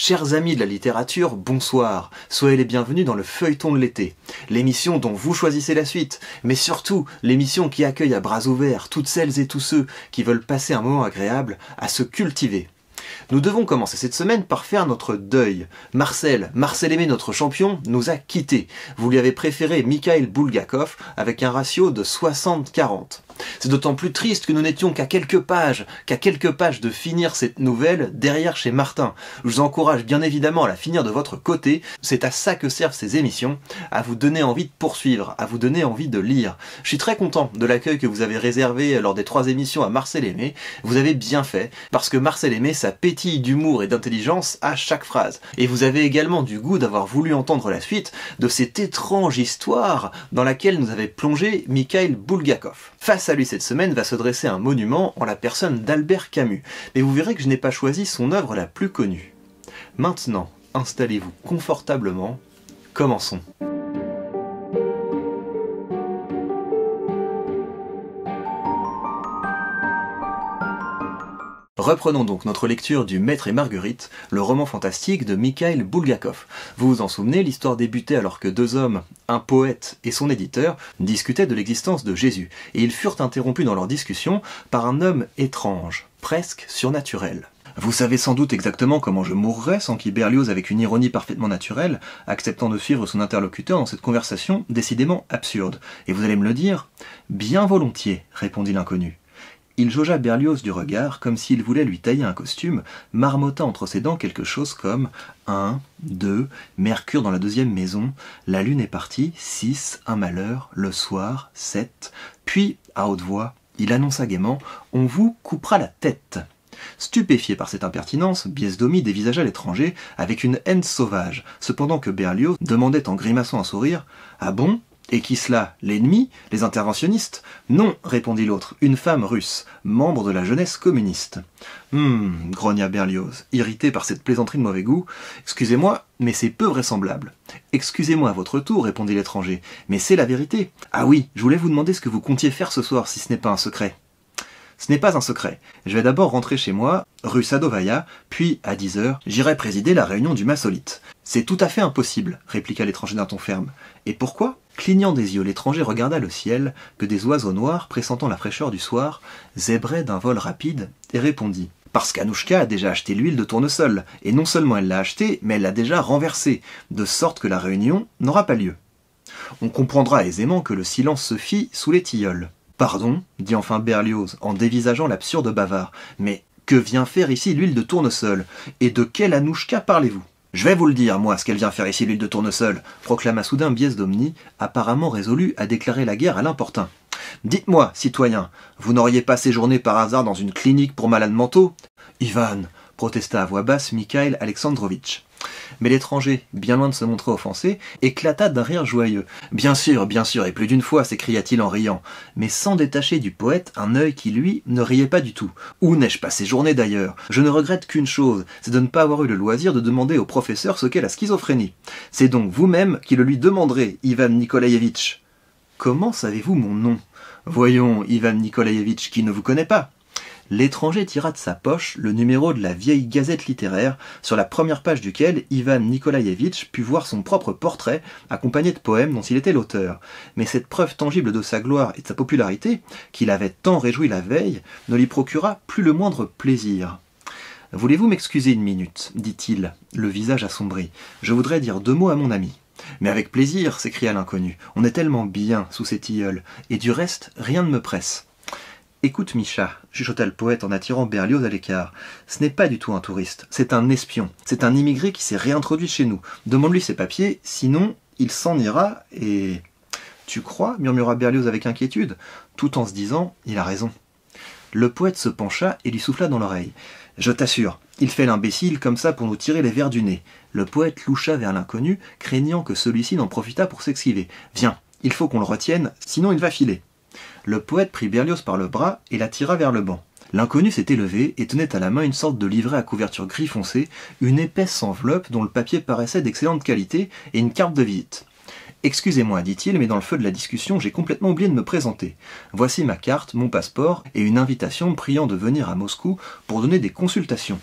Chers amis de la littérature, bonsoir. Soyez les bienvenus dans le feuilleton de l'été, l'émission dont vous choisissez la suite, mais surtout l'émission qui accueille à bras ouverts toutes celles et tous ceux qui veulent passer un moment agréable à se cultiver. Nous devons commencer cette semaine par faire notre deuil. Marcel, Marcel Aimé, notre champion, nous a quittés. Vous lui avez préféré Mikhail Bulgakov avec un ratio de 60-40. C'est d'autant plus triste que nous n'étions qu'à quelques pages, qu'à quelques pages de finir cette nouvelle derrière chez Martin. Je vous encourage bien évidemment à la finir de votre côté, c'est à ça que servent ces émissions, à vous donner envie de poursuivre, à vous donner envie de lire. Je suis très content de l'accueil que vous avez réservé lors des trois émissions à Marcel Aimé, vous avez bien fait, parce que Marcel Aimé, ça d'humour et d'intelligence à chaque phrase. Et vous avez également du goût d'avoir voulu entendre la suite de cette étrange histoire dans laquelle nous avait plongé Mikhail Bulgakov. Face à lui cette semaine va se dresser un monument en la personne d'Albert Camus, mais vous verrez que je n'ai pas choisi son œuvre la plus connue. Maintenant, installez-vous confortablement, commençons. Reprenons donc notre lecture du Maître et Marguerite, le roman fantastique de Mikhail Bulgakov. Vous vous en souvenez, l'histoire débutait alors que deux hommes, un poète et son éditeur, discutaient de l'existence de Jésus, et ils furent interrompus dans leur discussion par un homme étrange, presque surnaturel. Vous savez sans doute exactement comment je mourrais, sans qu'il Berlioz, avec une ironie parfaitement naturelle, acceptant de suivre son interlocuteur dans cette conversation décidément absurde. Et vous allez me le dire Bien volontiers, répondit l'inconnu. Il jaugea Berlioz du regard comme s'il voulait lui tailler un costume, marmotta entre ses dents quelque chose comme 1, 2, Mercure dans la deuxième maison, la lune est partie, 6, un malheur, le soir, 7, puis, à haute voix, il annonça gaiement On vous coupera la tête. Stupéfié par cette impertinence, Biesdomi dévisagea l'étranger avec une haine sauvage, cependant que Berlioz demandait en grimaçant un sourire Ah bon et qui cela L'ennemi Les interventionnistes Non, répondit l'autre, une femme russe, membre de la jeunesse communiste. Hum, grogna Berlioz, irrité par cette plaisanterie de mauvais goût. Excusez-moi, mais c'est peu vraisemblable. Excusez-moi à votre tour, répondit l'étranger, mais c'est la vérité. Ah oui, je voulais vous demander ce que vous comptiez faire ce soir, si ce n'est pas un secret. Ce n'est pas un secret. Je vais d'abord rentrer chez moi, rue Sadovaya, puis, à 10 heures, j'irai présider la réunion du Massolite. C'est tout à fait impossible, répliqua l'étranger d'un ton ferme. Et pourquoi Clignant des yeux, l'étranger regarda le ciel, que des oiseaux noirs, pressentant la fraîcheur du soir, zébraient d'un vol rapide, et répondit parce qu'Anouchka a déjà acheté l'huile de tournesol, et non seulement elle l'a achetée, mais elle l'a déjà renversée, de sorte que la réunion n'aura pas lieu. On comprendra aisément que le silence se fit sous les tilleuls. Pardon, dit enfin Berlioz, en dévisageant l'absurde bavard, mais que vient faire ici l'huile de tournesol Et de quelle Anouchka parlez-vous je vais vous le dire, moi, ce qu'elle vient faire ici l'huile de tournesol, proclama soudain Bies d'Omni, apparemment résolu à déclarer la guerre à l'importun. Dites-moi, citoyen, vous n'auriez pas séjourné par hasard dans une clinique pour malades mentaux Ivan, protesta à voix basse Mikhail Alexandrovitch. Mais l'étranger, bien loin de se montrer offensé, éclata d'un rire joyeux. Bien sûr, bien sûr, et plus d'une fois, s'écria-t-il en riant, mais sans détacher du poète un œil qui, lui, ne riait pas du tout. Où n'ai-je pas séjourné d'ailleurs Je ne regrette qu'une chose, c'est de ne pas avoir eu le loisir de demander au professeur ce qu'est la schizophrénie. C'est donc vous-même qui le lui demanderez, Ivan Nikolaevitch. Comment savez-vous mon nom Voyons, Ivan Nikolaevitch, qui ne vous connaît pas l'étranger tira de sa poche le numéro de la vieille gazette littéraire, sur la première page duquel Ivan Nikolaevitch put voir son propre portrait, accompagné de poèmes dont il était l'auteur. Mais cette preuve tangible de sa gloire et de sa popularité, qui l'avait tant réjoui la veille, ne lui procura plus le moindre plaisir. Voulez-vous m'excuser une minute dit-il, le visage assombri. Je voudrais dire deux mots à mon ami. Mais avec plaisir, s'écria l'inconnu. On est tellement bien sous ces tilleuls, et du reste, rien ne me presse. Écoute, Micha, chuchota le poète en attirant Berlioz à l'écart. Ce n'est pas du tout un touriste, c'est un espion. C'est un immigré qui s'est réintroduit chez nous. Demande-lui ses papiers, sinon il s'en ira et. Tu crois murmura Berlioz avec inquiétude, tout en se disant Il a raison. Le poète se pencha et lui souffla dans l'oreille. Je t'assure, il fait l'imbécile comme ça pour nous tirer les verres du nez. Le poète loucha vers l'inconnu, craignant que celui-ci n'en profitât pour s'exquiver. Viens, il faut qu'on le retienne, sinon il va filer. Le poète prit Berlioz par le bras et l'attira vers le banc. L'inconnu s'était levé et tenait à la main une sorte de livret à couverture gris foncé, une épaisse enveloppe dont le papier paraissait d'excellente qualité et une carte de visite. Excusez-moi, dit-il, mais dans le feu de la discussion, j'ai complètement oublié de me présenter. Voici ma carte, mon passeport et une invitation me priant de venir à Moscou pour donner des consultations.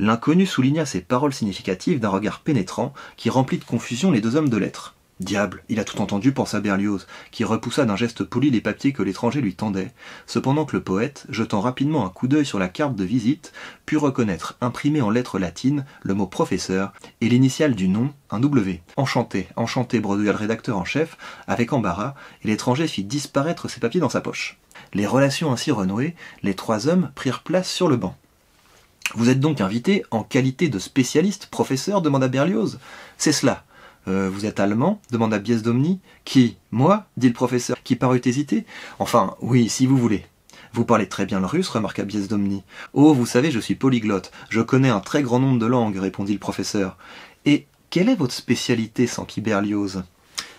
L'inconnu souligna ces paroles significatives d'un regard pénétrant qui remplit de confusion les deux hommes de lettres. Diable, il a tout entendu, pensa Berlioz, qui repoussa d'un geste poli les papiers que l'étranger lui tendait, cependant que le poète, jetant rapidement un coup d'œil sur la carte de visite, put reconnaître, imprimé en lettres latines, le mot professeur et l'initiale du nom, un W. Enchanté, enchanté, bredouilla le rédacteur en chef, avec embarras, et l'étranger fit disparaître ses papiers dans sa poche. Les relations ainsi renouées, les trois hommes prirent place sur le banc. Vous êtes donc invité en qualité de spécialiste, professeur demanda Berlioz. C'est cela. Euh, vous êtes allemand demanda Biesdomni. Qui Moi dit le professeur, qui parut hésiter. Enfin, oui, si vous voulez. Vous parlez très bien le russe, remarqua Biesdomni. Oh, vous savez, je suis polyglotte. Je connais un très grand nombre de langues, répondit le professeur. Et quelle est votre spécialité, sans Berlioz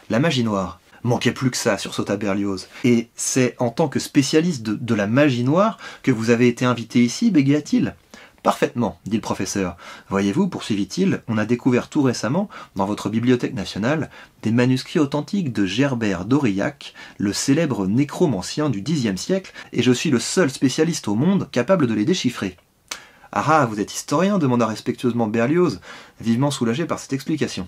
La magie noire. Manquait plus que ça, sur sursauta Berlioz. Et c'est en tant que spécialiste de, de la magie noire que vous avez été invité ici, bégaya-t-il Parfaitement, dit le professeur. Voyez-vous, poursuivit-il, on a découvert tout récemment, dans votre bibliothèque nationale, des manuscrits authentiques de Gerbert d'Aurillac, le célèbre nécromancien du Xe siècle, et je suis le seul spécialiste au monde capable de les déchiffrer. Ah ah, vous êtes historien demanda respectueusement Berlioz, vivement soulagé par cette explication.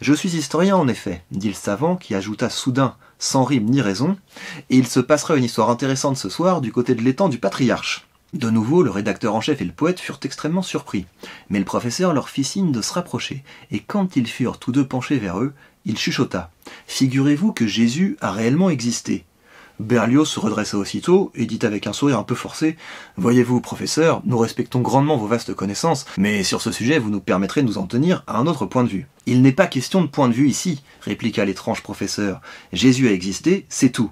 Je suis historien en effet, dit le savant, qui ajouta soudain, sans rime ni raison, et il se passera une histoire intéressante ce soir du côté de l'étang du patriarche. De nouveau, le rédacteur en chef et le poète furent extrêmement surpris, mais le professeur leur fit signe de se rapprocher, et quand ils furent tous deux penchés vers eux, il chuchota. Figurez-vous que Jésus a réellement existé. Berlioz se redressa aussitôt et dit avec un sourire un peu forcé Voyez-vous, professeur, nous respectons grandement vos vastes connaissances, mais sur ce sujet, vous nous permettrez de nous en tenir à un autre point de vue. Il n'est pas question de point de vue ici, répliqua l'étrange professeur. Jésus a existé, c'est tout.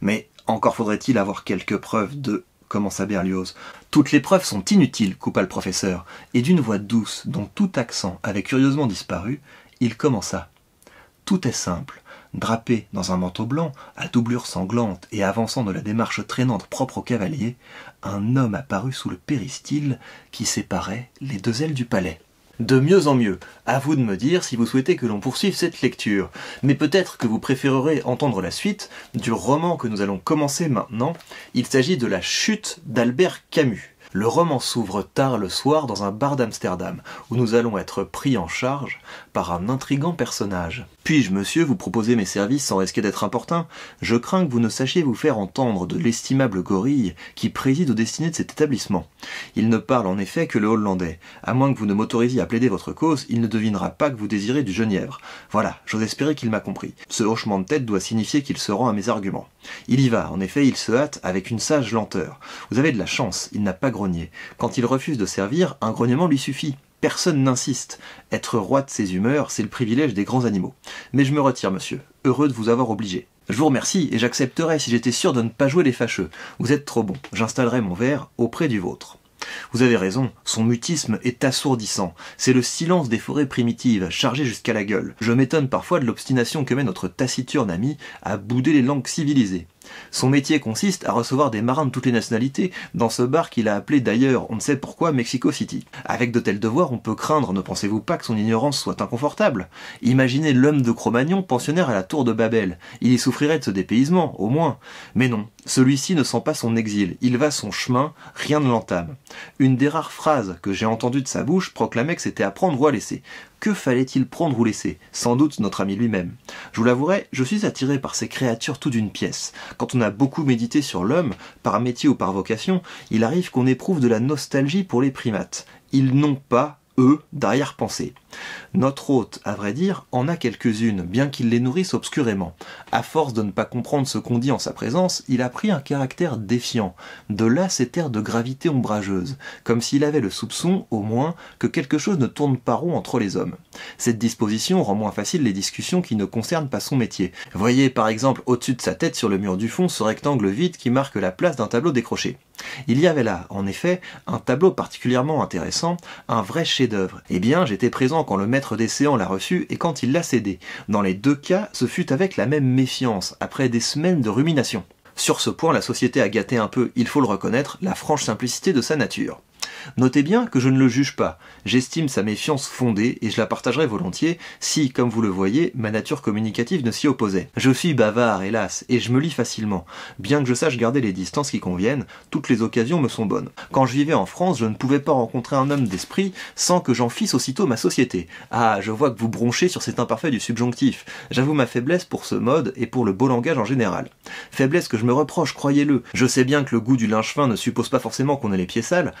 Mais encore faudrait-il avoir quelques preuves de commença Berlioz. Toutes les preuves sont inutiles, coupa le professeur, et d'une voix douce, dont tout accent avait curieusement disparu, il commença. Tout est simple. Drapé dans un manteau blanc, à doublure sanglante et avançant de la démarche traînante propre au cavalier, un homme apparut sous le péristyle qui séparait les deux ailes du palais de mieux en mieux. À vous de me dire si vous souhaitez que l'on poursuive cette lecture. Mais peut-être que vous préférerez entendre la suite du roman que nous allons commencer maintenant. Il s'agit de La chute d'Albert Camus. Le roman s'ouvre tard le soir dans un bar d'Amsterdam, où nous allons être pris en charge par un intrigant personnage. Puis-je, monsieur, vous proposer mes services sans risquer d'être importun Je crains que vous ne sachiez vous faire entendre de l'estimable gorille qui préside aux destinées de cet établissement. Il ne parle en effet que le hollandais. À moins que vous ne m'autorisiez à plaider votre cause, il ne devinera pas que vous désirez du genièvre. Voilà, j'ose espérer qu'il m'a compris. Ce hochement de tête doit signifier qu'il se rend à mes arguments. Il y va, en effet, il se hâte avec une sage lenteur. Vous avez de la chance, il n'a pas grogné. Quand il refuse de servir, un grognement lui suffit. Personne n'insiste. Être roi de ses humeurs, c'est le privilège des grands animaux. Mais je me retire, monsieur. Heureux de vous avoir obligé. Je vous remercie et j'accepterai si j'étais sûr de ne pas jouer les fâcheux. Vous êtes trop bon. J'installerai mon verre auprès du vôtre. Vous avez raison, son mutisme est assourdissant. C'est le silence des forêts primitives, chargé jusqu'à la gueule. Je m'étonne parfois de l'obstination que met notre taciturne ami à bouder les langues civilisées. Son métier consiste à recevoir des marins de toutes les nationalités dans ce bar qu'il a appelé d'ailleurs, on ne sait pourquoi, Mexico City. Avec de tels devoirs, on peut craindre, ne pensez-vous pas, que son ignorance soit inconfortable Imaginez l'homme de Cro-Magnon pensionnaire à la tour de Babel. Il y souffrirait de ce dépaysement, au moins. Mais non, celui-ci ne sent pas son exil, il va son chemin, rien ne l'entame. Une des rares phrases que j'ai entendues de sa bouche proclamait que c'était à prendre ou à laisser. Que fallait-il prendre ou laisser Sans doute notre ami lui-même. Je vous l'avouerai, je suis attiré par ces créatures tout d'une pièce. Quand on a beaucoup médité sur l'homme, par métier ou par vocation, il arrive qu'on éprouve de la nostalgie pour les primates. Ils n'ont pas eux, d'arrière-pensée. Notre hôte, à vrai dire, en a quelques-unes, bien qu'il les nourrisse obscurément. À force de ne pas comprendre ce qu'on dit en sa présence, il a pris un caractère défiant, de là cet air de gravité ombrageuse, comme s'il avait le soupçon, au moins, que quelque chose ne tourne pas rond entre les hommes. Cette disposition rend moins facile les discussions qui ne concernent pas son métier. Voyez par exemple au-dessus de sa tête sur le mur du fond ce rectangle vide qui marque la place d'un tableau décroché. Il y avait là, en effet, un tableau particulièrement intéressant, un vrai chef-d'œuvre. Eh bien, j'étais présent quand le maître des séants l'a reçu et quand il l'a cédé. Dans les deux cas, ce fut avec la même méfiance, après des semaines de rumination. Sur ce point, la société a gâté un peu, il faut le reconnaître, la franche simplicité de sa nature. Notez bien que je ne le juge pas. J'estime sa méfiance fondée et je la partagerai volontiers si, comme vous le voyez, ma nature communicative ne s'y opposait. Je suis bavard, hélas, et je me lis facilement. Bien que je sache garder les distances qui conviennent, toutes les occasions me sont bonnes. Quand je vivais en France, je ne pouvais pas rencontrer un homme d'esprit sans que j'en fisse aussitôt ma société. Ah, je vois que vous bronchez sur cet imparfait du subjonctif. J'avoue ma faiblesse pour ce mode et pour le beau langage en général. Faiblesse que je me reproche, croyez-le. Je sais bien que le goût du linge fin ne suppose pas forcément qu'on ait les pieds sales,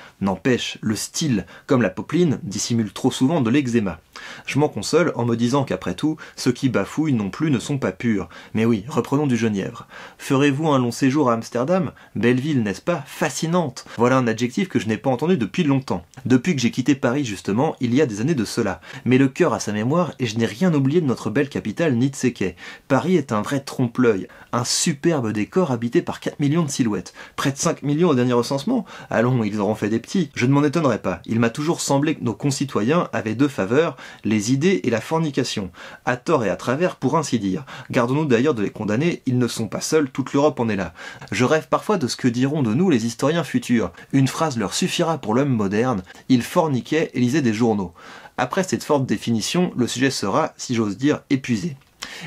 le style, comme la popeline, dissimule trop souvent de l'eczéma. Je m'en console en me disant qu'après tout, ceux qui bafouillent non plus ne sont pas purs. Mais oui, reprenons du Genièvre. Ferez-vous un long séjour à Amsterdam Belle ville, n'est-ce pas Fascinante Voilà un adjectif que je n'ai pas entendu depuis longtemps. Depuis que j'ai quitté Paris, justement, il y a des années de cela. Mais le cœur a sa mémoire et je n'ai rien oublié de notre belle capitale ni quais. Paris est un vrai trompe-l'œil, un superbe décor habité par 4 millions de silhouettes. Près de 5 millions au dernier recensement Allons, ils auront fait des petits. Je ne m'en étonnerai pas. Il m'a toujours semblé que nos concitoyens avaient deux faveurs, les idées et la fornication. À tort et à travers, pour ainsi dire. Gardons-nous d'ailleurs de les condamner, ils ne sont pas seuls, toute l'Europe en est là. Je rêve parfois de ce que diront de nous les historiens futurs. Une phrase leur suffira pour l'homme moderne. ils forniquaient et lisaient des journaux. Après cette forte définition, le sujet sera, si j'ose dire, épuisé.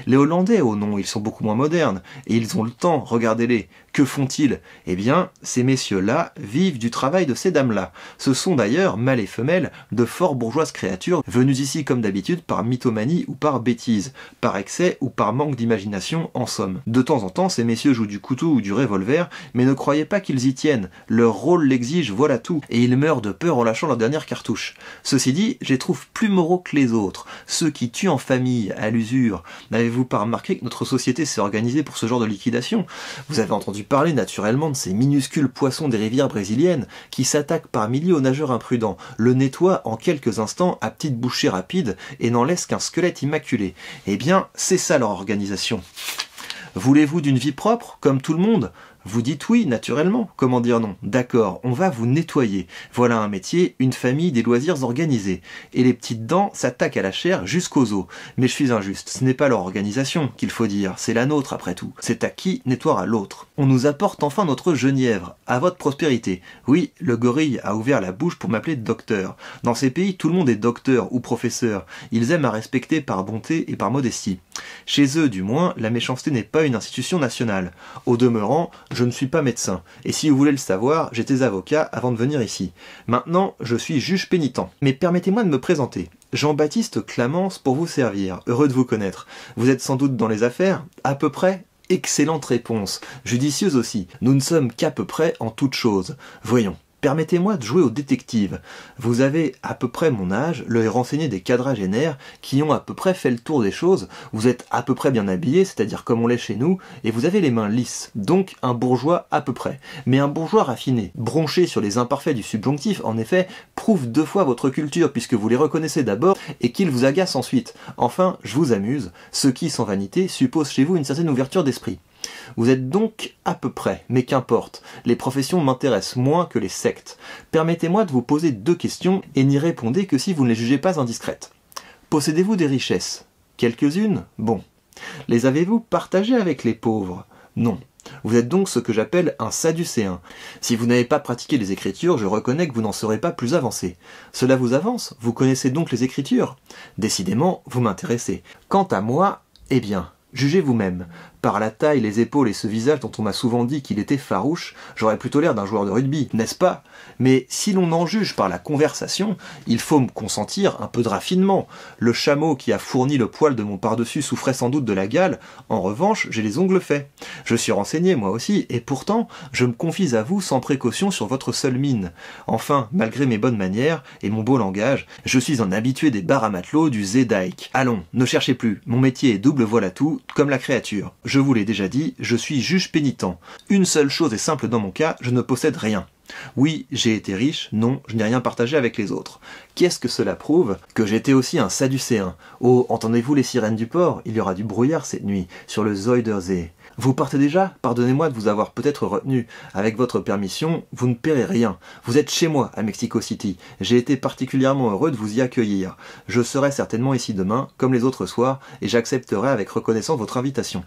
Les Hollandais, oh non, ils sont beaucoup moins modernes, et ils ont le temps, regardez-les. Que font-ils Eh bien, ces messieurs-là vivent du travail de ces dames-là. Ce sont d'ailleurs, mâles et femelles, de fort bourgeoises créatures, venues ici comme d'habitude par mythomanie ou par bêtise, par excès ou par manque d'imagination en somme. De temps en temps, ces messieurs jouent du couteau ou du revolver, mais ne croyez pas qu'ils y tiennent. Leur rôle l'exige, voilà tout, et ils meurent de peur en lâchant leur dernière cartouche. Ceci dit, je les trouve plus moraux que les autres, ceux qui tuent en famille, à l'usure. N'avez-vous pas remarqué que notre société s'est organisée pour ce genre de liquidation Vous avez entendu Parler naturellement de ces minuscules poissons des rivières brésiliennes qui s'attaquent par milliers aux nageurs imprudents, le nettoient en quelques instants à petites bouchées rapides et n'en laissent qu'un squelette immaculé. Eh bien, c'est ça leur organisation. Voulez-vous d'une vie propre, comme tout le monde vous dites oui, naturellement. Comment dire non D'accord, on va vous nettoyer. Voilà un métier, une famille, des loisirs organisés. Et les petites dents s'attaquent à la chair jusqu'aux os. Mais je suis injuste. Ce n'est pas leur organisation qu'il faut dire, c'est la nôtre après tout. C'est à qui à l'autre. On nous apporte enfin notre genièvre, à votre prospérité. Oui, le gorille a ouvert la bouche pour m'appeler docteur. Dans ces pays, tout le monde est docteur ou professeur. Ils aiment à respecter par bonté et par modestie. Chez eux, du moins, la méchanceté n'est pas une institution nationale. Au demeurant, je ne suis pas médecin, et si vous voulez le savoir, j'étais avocat avant de venir ici. Maintenant, je suis juge pénitent. Mais permettez-moi de me présenter. Jean-Baptiste Clamence pour vous servir. Heureux de vous connaître. Vous êtes sans doute dans les affaires À peu près Excellente réponse. Judicieuse aussi. Nous ne sommes qu'à peu près en toutes choses. Voyons. Permettez-moi de jouer au détective. Vous avez à peu près mon âge, l'œil renseigné des quadragénaires qui ont à peu près fait le tour des choses, vous êtes à peu près bien habillé, c'est-à-dire comme on l'est chez nous, et vous avez les mains lisses, donc un bourgeois à peu près. Mais un bourgeois raffiné, bronché sur les imparfaits du subjonctif, en effet, prouve deux fois votre culture puisque vous les reconnaissez d'abord et qu'ils vous agacent ensuite. Enfin, je vous amuse, ce qui, sans vanité, suppose chez vous une certaine ouverture d'esprit. Vous êtes donc à peu près, mais qu'importe, les professions m'intéressent moins que les sectes. Permettez-moi de vous poser deux questions et n'y répondez que si vous ne les jugez pas indiscrètes. Possédez-vous des richesses Quelques-unes Bon. Les avez-vous partagées avec les pauvres Non. Vous êtes donc ce que j'appelle un sadducéen. Si vous n'avez pas pratiqué les écritures, je reconnais que vous n'en serez pas plus avancé. Cela vous avance Vous connaissez donc les écritures Décidément, vous m'intéressez. Quant à moi, eh bien, jugez vous-même. Par la taille, les épaules et ce visage dont on m'a souvent dit qu'il était farouche, j'aurais plutôt l'air d'un joueur de rugby, n'est-ce pas Mais si l'on en juge par la conversation, il faut me consentir un peu de raffinement. Le chameau qui a fourni le poil de mon pardessus souffrait sans doute de la gale, en revanche, j'ai les ongles faits. Je suis renseigné, moi aussi, et pourtant, je me confie à vous sans précaution sur votre seule mine. Enfin, malgré mes bonnes manières et mon beau langage, je suis un habitué des bars à matelots du Zedike. Allons, ne cherchez plus, mon métier est double, voilà tout, comme la créature. Je vous l'ai déjà dit, je suis juge pénitent. Une seule chose est simple dans mon cas, je ne possède rien. Oui, j'ai été riche, non, je n'ai rien partagé avec les autres. Qu'est-ce que cela prouve Que j'étais aussi un saducéen. Oh, entendez-vous les sirènes du port Il y aura du brouillard cette nuit, sur le Zoidersee. Vous partez déjà Pardonnez-moi de vous avoir peut-être retenu. Avec votre permission, vous ne paierez rien. Vous êtes chez moi, à Mexico City. J'ai été particulièrement heureux de vous y accueillir. Je serai certainement ici demain, comme les autres soirs, et j'accepterai avec reconnaissance votre invitation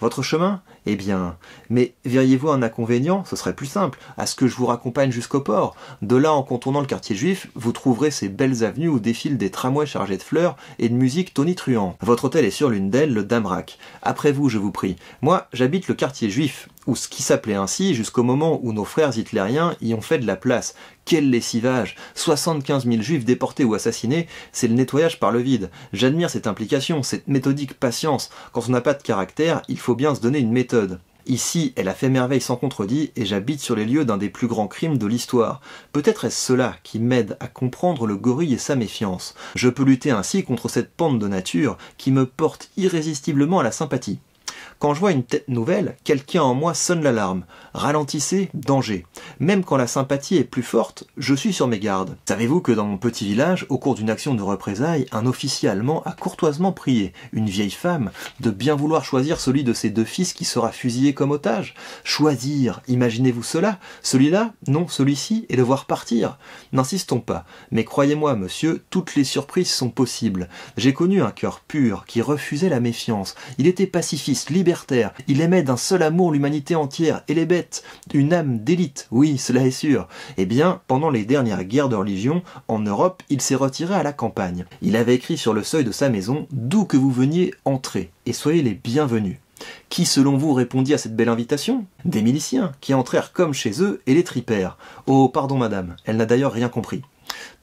votre chemin Eh bien, mais verriez-vous un inconvénient Ce serait plus simple, à ce que je vous raccompagne jusqu'au port. De là, en contournant le quartier juif, vous trouverez ces belles avenues où défilent des tramways chargés de fleurs et de musique tonitruante. Votre hôtel est sur l'une d'elles, le Damrak. Après vous, je vous prie. Moi, j'habite le quartier juif, ou ce qui s'appelait ainsi jusqu'au moment où nos frères hitlériens y ont fait de la place. Quel lessivage 75 000 juifs déportés ou assassinés, c'est le nettoyage par le vide. J'admire cette implication, cette méthodique patience. Quand on n'a pas de caractère, il faut bien se donner une méthode. Ici, elle a fait merveille sans contredit, et j'habite sur les lieux d'un des plus grands crimes de l'histoire. Peut-être est-ce cela qui m'aide à comprendre le gorille et sa méfiance. Je peux lutter ainsi contre cette pente de nature qui me porte irrésistiblement à la sympathie. Quand je vois une tête nouvelle, quelqu'un en moi sonne l'alarme. Ralentissez, danger. Même quand la sympathie est plus forte, je suis sur mes gardes. Savez-vous que dans mon petit village, au cours d'une action de représailles, un officier allemand a courtoisement prié une vieille femme de bien vouloir choisir celui de ses deux fils qui sera fusillé comme otage Choisir, imaginez-vous cela Celui-là Non, celui-ci, et le voir partir N'insistons pas, mais croyez-moi, monsieur, toutes les surprises sont possibles. J'ai connu un cœur pur qui refusait la méfiance. Il était pacifiste, libre il aimait d'un seul amour l'humanité entière et les bêtes, une âme d'élite, oui, cela est sûr. Eh bien, pendant les dernières guerres de religion, en Europe, il s'est retiré à la campagne. Il avait écrit sur le seuil de sa maison, d'où que vous veniez, entrez, et soyez les bienvenus. Qui, selon vous, répondit à cette belle invitation Des miliciens, qui entrèrent comme chez eux et les tripèrent. Oh, pardon, madame, elle n'a d'ailleurs rien compris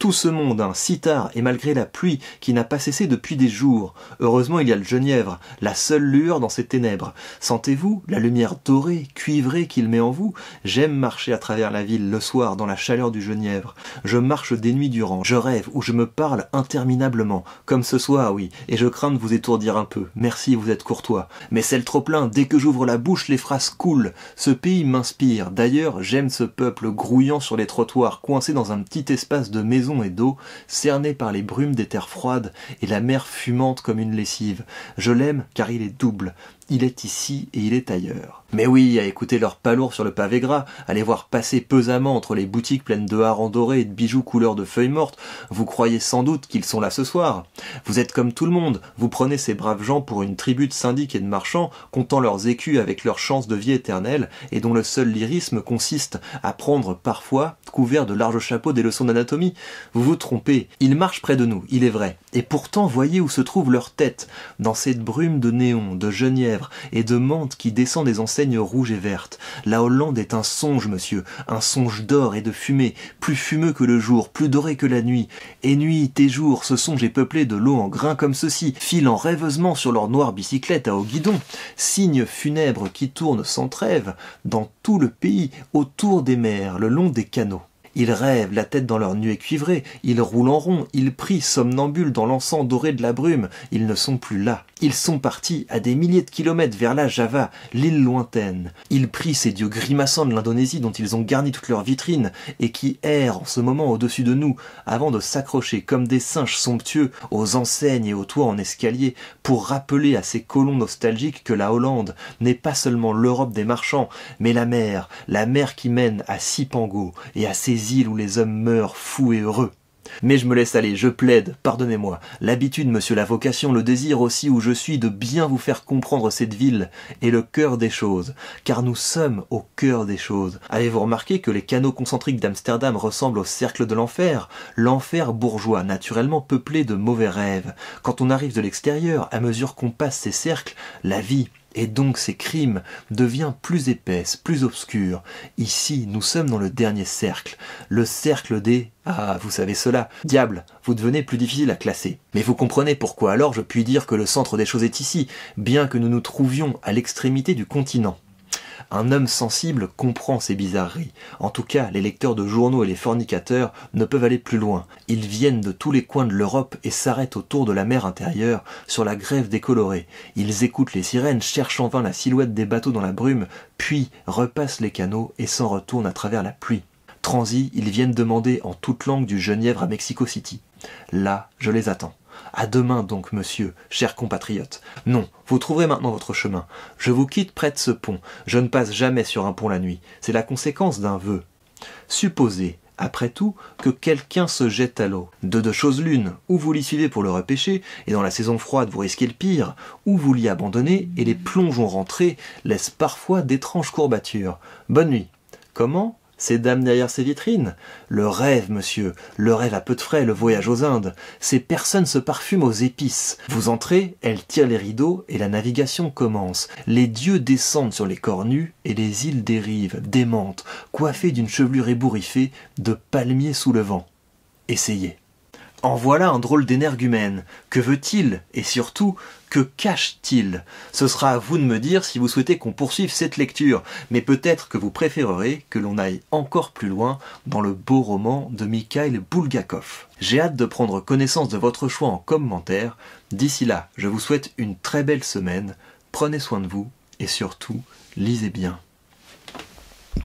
tout ce monde, si tard, et malgré la pluie qui n'a pas cessé depuis des jours. Heureusement, il y a le genièvre, la seule lueur dans ces ténèbres. Sentez-vous la lumière dorée, cuivrée qu'il met en vous J'aime marcher à travers la ville le soir dans la chaleur du genièvre. Je marche des nuits durant, je rêve ou je me parle interminablement, comme ce soir, oui, et je crains de vous étourdir un peu. Merci, vous êtes courtois. Mais c'est le trop plein, dès que j'ouvre la bouche, les phrases coulent. Ce pays m'inspire. D'ailleurs, j'aime ce peuple grouillant sur les trottoirs, coincé dans un petit espace de maison et d'eau, cerné par les brumes des terres froides et la mer fumante comme une lessive. Je l'aime car il est double, il est ici et il est ailleurs. Mais oui, à écouter leurs palours sur le pavé gras, à les voir passer pesamment entre les boutiques pleines de harengs dorés et de bijoux couleur de feuilles mortes, vous croyez sans doute qu'ils sont là ce soir. Vous êtes comme tout le monde, vous prenez ces braves gens pour une tribu de syndics et de marchands, comptant leurs écus avec leur chance de vie éternelle, et dont le seul lyrisme consiste à prendre parfois, couvert de larges chapeaux, des leçons d'anatomie. Vous vous trompez, ils marchent près de nous, il est vrai. Et pourtant, voyez où se trouve leur tête, dans cette brume de néon, de genièvre, et de menthe qui descend des enseignes rouges et vertes. La Hollande est un songe, monsieur, un songe d'or et de fumée, plus fumeux que le jour, plus doré que la nuit. Et nuit et jour, ce songe est peuplé de l'eau en grains comme ceci, filant rêveusement sur leur noire bicyclette à haut guidon, signes funèbres qui tournent sans trêve dans tout le pays, autour des mers, le long des canaux. Ils rêvent, la tête dans leur nuée cuivrée, ils roulent en rond, ils prient, somnambule dans l'encens doré de la brume, ils ne sont plus là. Ils sont partis à des milliers de kilomètres vers la Java, l'île lointaine. Ils prient ces dieux grimaçants de l'Indonésie dont ils ont garni toutes leurs vitrines et qui errent en ce moment au-dessus de nous, avant de s'accrocher comme des singes somptueux aux enseignes et aux toits en escalier pour rappeler à ces colons nostalgiques que la Hollande n'est pas seulement l'Europe des marchands, mais la mer, la mer qui mène à Sipango et à ses où les hommes meurent fous et heureux. Mais je me laisse aller, je plaide, pardonnez-moi. L'habitude, monsieur, la vocation, le désir aussi où je suis de bien vous faire comprendre cette ville est le cœur des choses, car nous sommes au cœur des choses. Avez-vous remarqué que les canaux concentriques d'Amsterdam ressemblent au cercle de l'enfer L'enfer bourgeois, naturellement peuplé de mauvais rêves. Quand on arrive de l'extérieur, à mesure qu'on passe ces cercles, la vie, et donc ces crimes deviennent plus épaisses, plus obscures. Ici, nous sommes dans le dernier cercle, le cercle des ah, vous savez cela. Diable, vous devenez plus difficile à classer. Mais vous comprenez pourquoi alors je puis dire que le centre des choses est ici, bien que nous nous trouvions à l'extrémité du continent. Un homme sensible comprend ces bizarreries. En tout cas, les lecteurs de journaux et les fornicateurs ne peuvent aller plus loin. Ils viennent de tous les coins de l'Europe et s'arrêtent autour de la mer intérieure, sur la grève décolorée. Ils écoutent les sirènes, cherchent en vain la silhouette des bateaux dans la brume, puis repassent les canaux et s'en retournent à travers la pluie. Transis, ils viennent demander en toute langue du Genièvre à Mexico City. Là, je les attends. À demain donc, monsieur, cher compatriote. Non, vous trouverez maintenant votre chemin. Je vous quitte près de ce pont. Je ne passe jamais sur un pont la nuit. C'est la conséquence d'un vœu. Supposez, après tout, que quelqu'un se jette à l'eau. De deux choses l'une, ou vous l'y suivez pour le repêcher, et dans la saison froide vous risquez le pire, ou vous l'y abandonnez, et les plongeons rentrés laissent parfois d'étranges courbatures. Bonne nuit. Comment ces dames derrière ces vitrines. Le rêve, monsieur, le rêve à peu de frais, le voyage aux Indes. Ces personnes se parfument aux épices. Vous entrez, elles tirent les rideaux et la navigation commence. Les dieux descendent sur les cornues et les îles dérivent, démentent, coiffées d'une chevelure ébouriffée, de palmiers sous le vent. Essayez. En voilà un drôle d'énergumène. Que veut-il Et surtout, que cache-t-il Ce sera à vous de me dire si vous souhaitez qu'on poursuive cette lecture, mais peut-être que vous préférerez que l'on aille encore plus loin dans le beau roman de Mikhail Bulgakov. J'ai hâte de prendre connaissance de votre choix en commentaire. D'ici là, je vous souhaite une très belle semaine, prenez soin de vous et surtout, lisez bien.